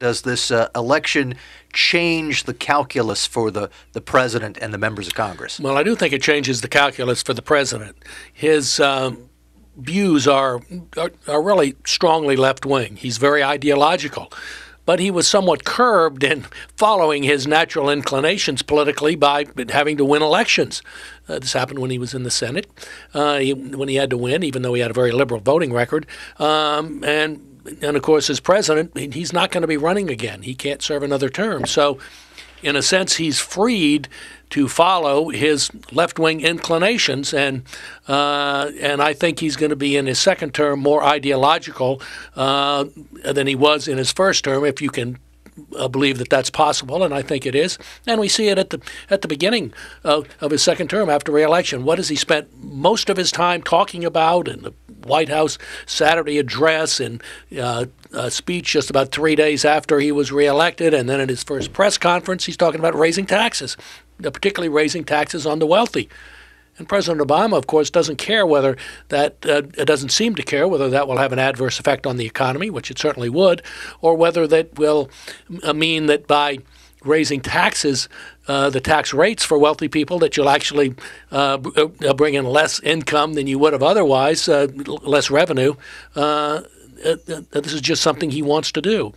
Does this uh, election change the calculus for the, the president and the members of Congress? Well, I do think it changes the calculus for the president. His um, views are, are, are really strongly left wing, he's very ideological. But he was somewhat curbed in following his natural inclinations politically by having to win elections. Uh, this happened when he was in the Senate, uh, he, when he had to win, even though he had a very liberal voting record. Um, and and of course, as president, he's not going to be running again. He can't serve another term. So, in a sense, he's freed to follow his left-wing inclinations, and uh, and I think he's going to be in his second term more ideological uh, than he was in his first term, if you can uh, believe that that's possible, and I think it is. And we see it at the at the beginning of, of his second term after reelection. What has he spent most of his time talking about, and the White House Saturday address and uh, a uh, speech just about three days after he was reelected. And then at his first press conference, he's talking about raising taxes, uh, particularly raising taxes on the wealthy. And President Obama, of course, doesn't care whether that uh, doesn't seem to care whether that will have an adverse effect on the economy, which it certainly would, or whether that will uh, mean that by raising taxes, uh, the tax rates for wealthy people, that you'll actually uh, bring in less income than you would have otherwise, uh, less revenue. Uh, uh, this is just something he wants to do.